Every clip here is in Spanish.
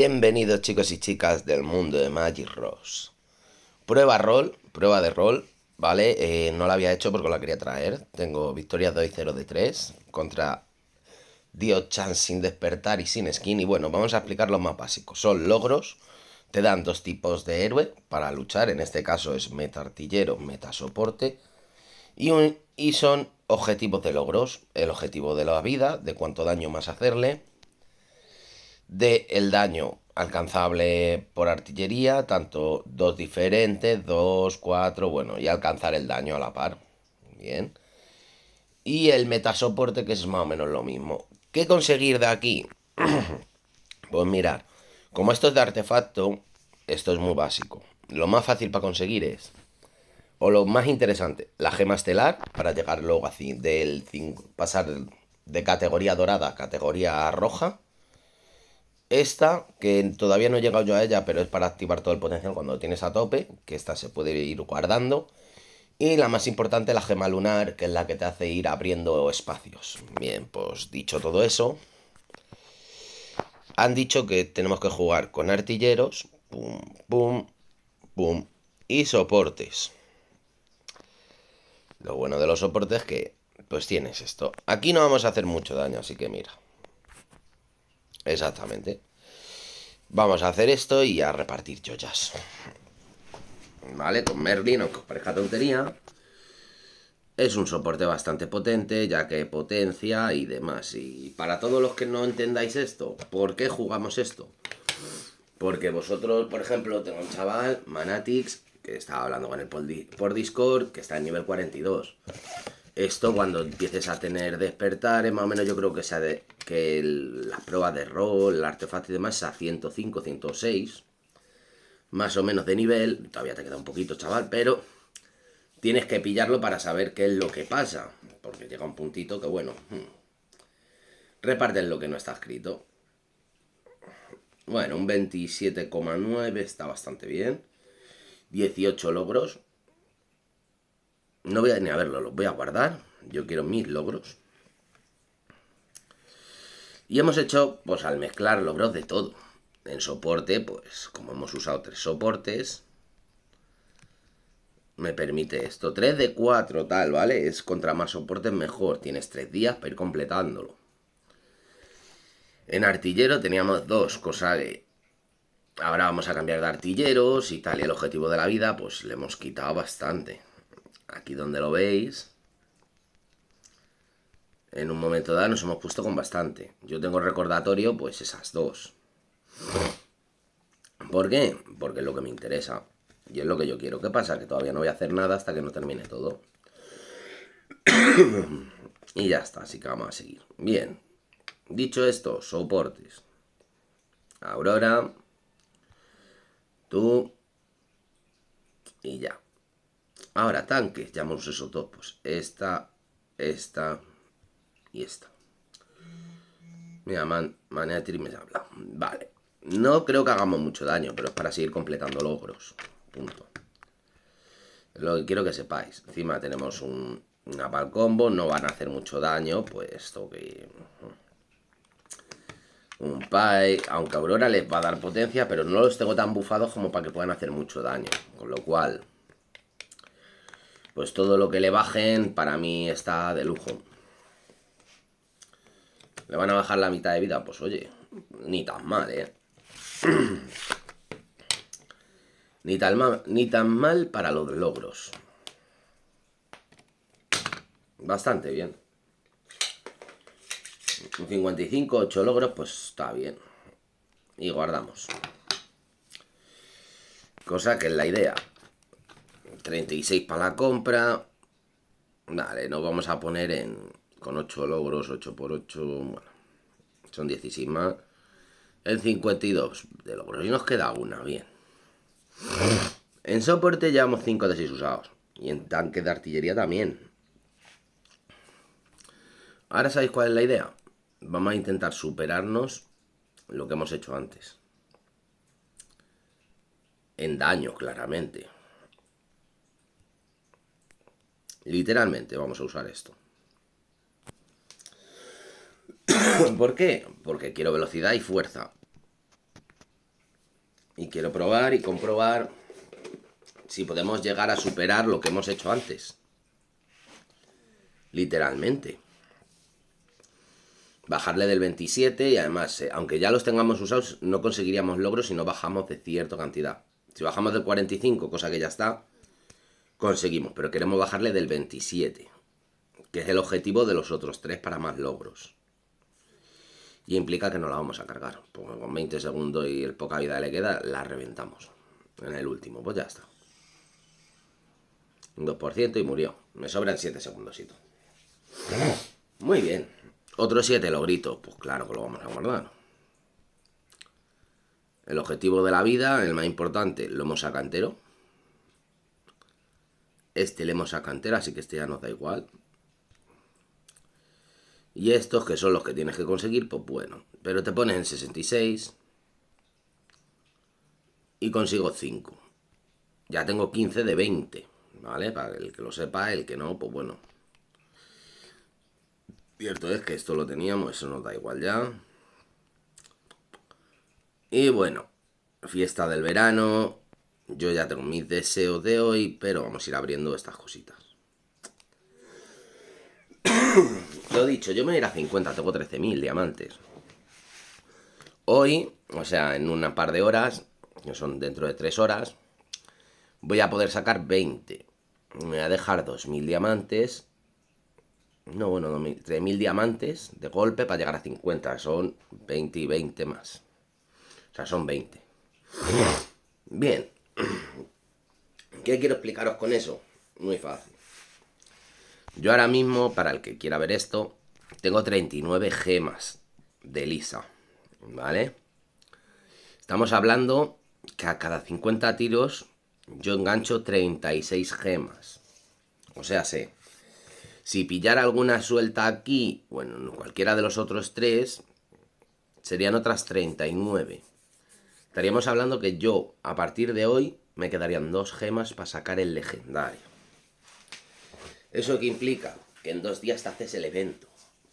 Bienvenidos chicos y chicas del mundo de Magic Ross Prueba rol, prueba de rol, ¿vale? Eh, no la había hecho porque la quería traer. Tengo victorias 2 y 0 de 3 contra Dio Chan sin despertar y sin skin. Y bueno, vamos a explicar los más básicos. Son logros, te dan dos tipos de héroe para luchar. En este caso es meta artillero, meta soporte. Y, un, y son objetivos de logros. El objetivo de la vida, de cuánto daño más hacerle de el daño alcanzable por artillería, tanto dos diferentes, dos, cuatro, bueno, y alcanzar el daño a la par. Bien. Y el metasoporte, que es más o menos lo mismo. ¿Qué conseguir de aquí? pues mirar, como esto es de artefacto, esto es muy básico. Lo más fácil para conseguir es, o lo más interesante, la gema estelar, para llegar luego así, del pasar de categoría dorada a categoría roja esta, que todavía no he llegado yo a ella, pero es para activar todo el potencial cuando lo tienes a tope, que esta se puede ir guardando. Y la más importante, la gema lunar, que es la que te hace ir abriendo espacios. Bien, pues dicho todo eso, han dicho que tenemos que jugar con artilleros, pum, pum, pum, y soportes. Lo bueno de los soportes es que, pues tienes esto. Aquí no vamos a hacer mucho daño, así que mira. Exactamente. Vamos a hacer esto y a repartir joyas Vale, con Merlin, aunque os parezca tontería. Es un soporte bastante potente, ya que potencia y demás. Y para todos los que no entendáis esto, ¿por qué jugamos esto? Porque vosotros, por ejemplo, tengo un chaval, Manatix, que estaba hablando con él por, por Discord, que está en nivel 42. Esto cuando empieces a tener despertares, más o menos yo creo que sea de, que las pruebas de rol, el artefacto y demás, a 105, 106, más o menos de nivel, todavía te queda un poquito, chaval, pero tienes que pillarlo para saber qué es lo que pasa, porque llega un puntito que, bueno, hmm, reparten lo que no está escrito. Bueno, un 27,9 está bastante bien. 18 logros, no voy a ni a verlo, lo voy a guardar. Yo quiero mis logros. Y hemos hecho, pues al mezclar logros de todo. En soporte, pues como hemos usado tres soportes, me permite esto. Tres de cuatro, tal, ¿vale? Es contra más soportes mejor. Tienes tres días para ir completándolo. En artillero teníamos dos cosa que ahora vamos a cambiar de artilleros y tal. Y el objetivo de la vida, pues le hemos quitado bastante aquí donde lo veis, en un momento dado nos hemos puesto con bastante. Yo tengo recordatorio, pues esas dos. ¿Por qué? Porque es lo que me interesa. Y es lo que yo quiero. ¿Qué pasa? Que todavía no voy a hacer nada hasta que no termine todo. y ya está, así que vamos a seguir. Bien. Dicho esto, soportes. Aurora. Tú. Y ya ahora tanques, llamamos esos dos, pues esta, esta y esta. Mira, man, me habla. Vale. No creo que hagamos mucho daño, pero es para seguir completando logros. Punto. Lo que quiero que sepáis. Encima tenemos un, una combo, no van a hacer mucho daño, pues esto que... Un Pai, aunque Aurora les va a dar potencia, pero no los tengo tan bufados como para que puedan hacer mucho daño. Con lo cual, pues todo lo que le bajen para mí está de lujo. Le van a bajar la mitad de vida, pues oye, ni tan mal, ¿eh? ni, tan mal, ni tan mal para los logros. Bastante bien. Un 55, 8 logros, pues está bien. Y guardamos. Cosa que es la idea. 36 para la compra. Vale, nos vamos a poner en con 8 logros, 8 por 8, bueno, son 16 más. En 52 de logros y nos queda una, bien. En soporte llevamos 5 de 6 usados. Y en tanque de artillería también. Ahora sabéis cuál es la idea. Vamos a intentar superarnos lo que hemos hecho antes. En daño, claramente. Literalmente vamos a usar esto. ¿Por qué? Porque quiero velocidad y fuerza. Y quiero probar y comprobar si podemos llegar a superar lo que hemos hecho antes. Literalmente. Bajarle del 27 y además, eh, aunque ya los tengamos usados, no conseguiríamos logros si no bajamos de cierta cantidad. Si bajamos del 45, cosa que ya está, conseguimos, pero queremos bajarle del 27, que es el objetivo de los otros tres para más logros. Y implica que no la vamos a cargar, porque con 20 segundos y el poca vida le queda, la reventamos. En el último, pues ya está. 2% y murió. Me sobran 7 segundositos. Muy bien. Otro 7 logrito, pues claro que lo vamos a guardar. El objetivo de la vida, el más importante, lo hemos sacado entero. Este le hemos a cantera, así que este ya nos da igual. Y estos, que son los que tienes que conseguir, pues bueno. Pero te pones en 66. Y consigo 5. Ya tengo 15 de 20. ¿Vale? Para el que lo sepa, el que no, pues bueno. Cierto es que esto lo teníamos, eso nos da igual ya. Y bueno, fiesta del verano, yo ya tengo mis deseos de hoy, pero vamos a ir abriendo estas cositas. Lo dicho, yo me voy a ir a 50, tengo 13.000 diamantes. Hoy, o sea, en una par de horas, que son dentro de 3 horas, voy a poder sacar 20. Me voy a dejar 2.000 diamantes. No, bueno, 3.000 diamantes de golpe para llegar a 50. Son 20 y 20 más. O sea, son 20. Bien. ¿Qué quiero explicaros con eso? Muy fácil. Yo ahora mismo, para el que quiera ver esto, tengo 39 gemas de lisa, ¿vale? Estamos hablando que a cada 50 tiros yo engancho 36 gemas. O sea, sé, si pillara alguna suelta aquí, bueno, cualquiera de los otros tres, serían otras 39. Estaríamos hablando que yo, a partir de hoy, me quedarían dos gemas para sacar el legendario. ¿Eso que implica? Que en dos días te haces el evento.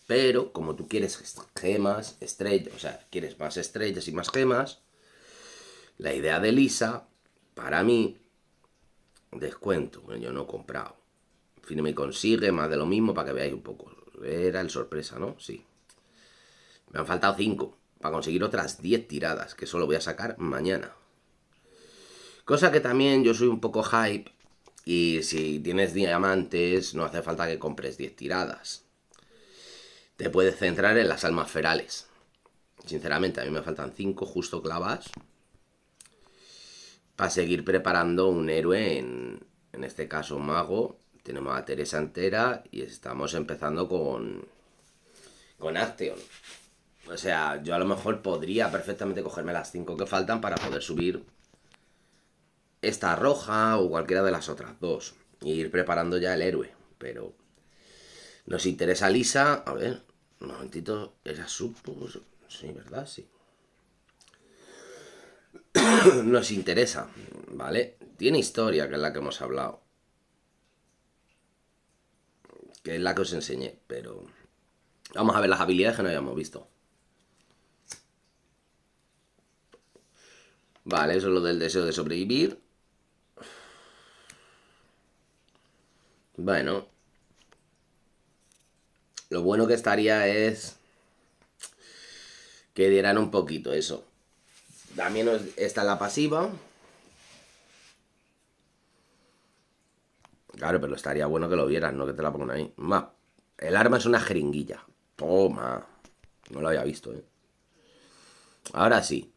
Pero como tú quieres gemas, estrellas, o sea, quieres más estrellas y más gemas, la idea de Lisa, para mí, descuento, yo no he comprado. En fin, me consigue más de lo mismo para que veáis un poco. Era el sorpresa, ¿no? Sí. Me han faltado cinco para conseguir otras 10 tiradas, que solo voy a sacar mañana. Cosa que también yo soy un poco hype y si tienes diamantes no hace falta que compres 10 tiradas. Te puedes centrar en las almas ferales. Sinceramente, a mí me faltan 5 justo clavas para seguir preparando un héroe en, este caso mago. Tenemos a Teresa entera y estamos empezando con, con Acteon. O sea, yo a lo mejor podría perfectamente cogerme las 5 que faltan para poder subir esta roja o cualquiera de las otras dos. Y ir preparando ya el héroe. Pero nos interesa Lisa. A ver, un momentito. Era sub. Sí, ¿verdad? Sí. nos interesa, ¿vale? Tiene historia, que es la que hemos hablado. Que es la que os enseñé, pero... Vamos a ver las habilidades que no habíamos visto. Vale, eso es lo del deseo de sobrevivir. Bueno. Lo bueno que estaría es que dieran un poquito eso. También está la pasiva. Claro, pero estaría bueno que lo vieran, no que te la pongan ahí. Más. El arma es una jeringuilla. Toma. No lo había visto, ¿eh? Ahora sí.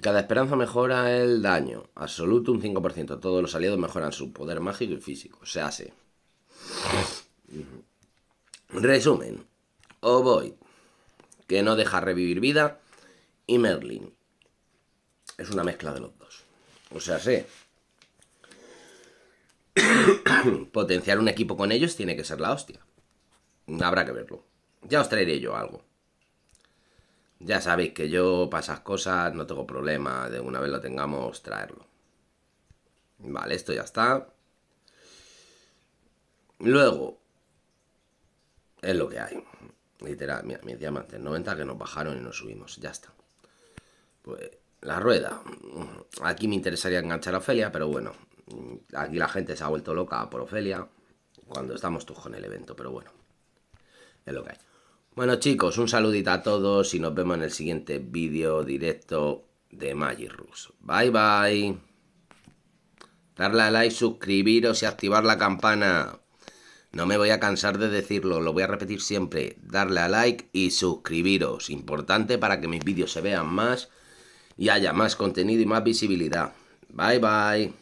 Cada esperanza mejora el daño. Absoluto un 5%. Todos los aliados mejoran su poder mágico y físico. Se hace. Resumen. Ovoid. Que no deja revivir vida. Y Merlin. Es una mezcla de los dos. O sea, sé. Potenciar un equipo con ellos tiene que ser la hostia. Habrá que verlo. Ya os traeré yo algo. Ya sabéis que yo para cosas no tengo problema. De una vez lo tengamos, traerlo. Vale, esto ya está. Luego, es lo que hay. Literal, mira, mis diamantes, 90 que nos bajaron y nos subimos, ya está. Pues la rueda. Aquí me interesaría enganchar a Ofelia, pero bueno, aquí la gente se ha vuelto loca por Ofelia cuando estamos todos con el evento, pero bueno, es lo que hay. Bueno chicos, un saludito a todos y nos vemos en el siguiente vídeo directo de MagiRus. Bye bye. Darle a like, suscribiros y activar la campana. No me voy a cansar de decirlo, lo voy a repetir siempre. Darle a like y suscribiros. Importante para que mis vídeos se vean más y haya más contenido y más visibilidad. Bye bye.